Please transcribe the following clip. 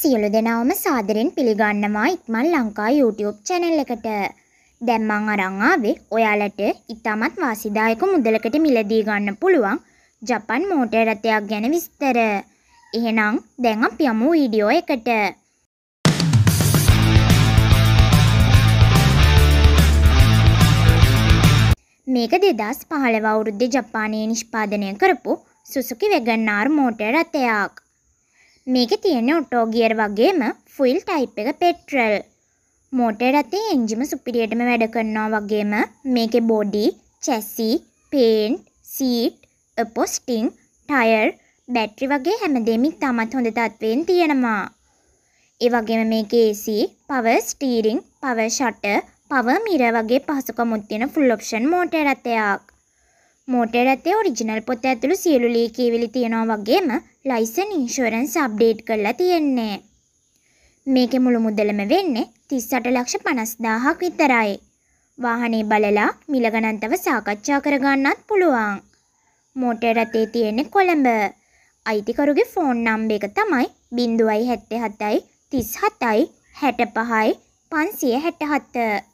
සියලු දෙනාවම සාදරෙන් පිළිගන්නවා ඉක්මන් ලංකා YouTube channel එකට. දැන් මං අරන් ආවේ ඔයාලට ඉතාමත් වාසිදායක මුදලකට මිලදී ගන්න පුළුවන් ජපන් මෝටර් රථයක් ගැන විස්තර. එහෙනම් දැන් අපි යමු වීඩියෝ එකට. මේක දෙදස් පහළව අවුරුද්දේ ජපානයේ නිෂ්පාදනය කරපු සුසුකි වෙගන්නාර් මෝටර් රථයක්. මේක තියෙන ඔටෝ ගියර් වගේම ෆුල් ටයිප් එක පෙට්‍රල්. මෝටර් ඇතේ එන්ජිම සුපිරියටම වැඩ කරනවා වගේම මේකේ body, chassis, paint, seat, upholstering, tyre, battery වගේ හැමදේම ඉතාමත් හොඳ තත්ත්වයෙන් තියෙනවා. ඒ වගේම මේකේ AC, power steering, power shutter, power mirror වගේ පහසුකම් තියෙන full option මෝටර් රථයක්. මෝටර් ඇතේ ඔරිජිනල් පොත ඇතුළු සියලු ලේකේවිලි තියෙනවා වගේම ලයිසන් ඉන්ෂුරන්ස් අප්ඩේට් කරලා තියෙන්නේ. මේකේ මුළු මුදලම වෙන්නේ 38 ලක්ෂ 50000ක් විතරයි. වාහනේ බලලා මිල ගණන්තව සාකච්ඡා කරගන්නත් පුළුවන්. මෝටර් රථයේ තියෙන්නේ කොළඹ. අයිතිකරුගේ ෆෝන් නම්බර එක තමයි 077 37 65 567.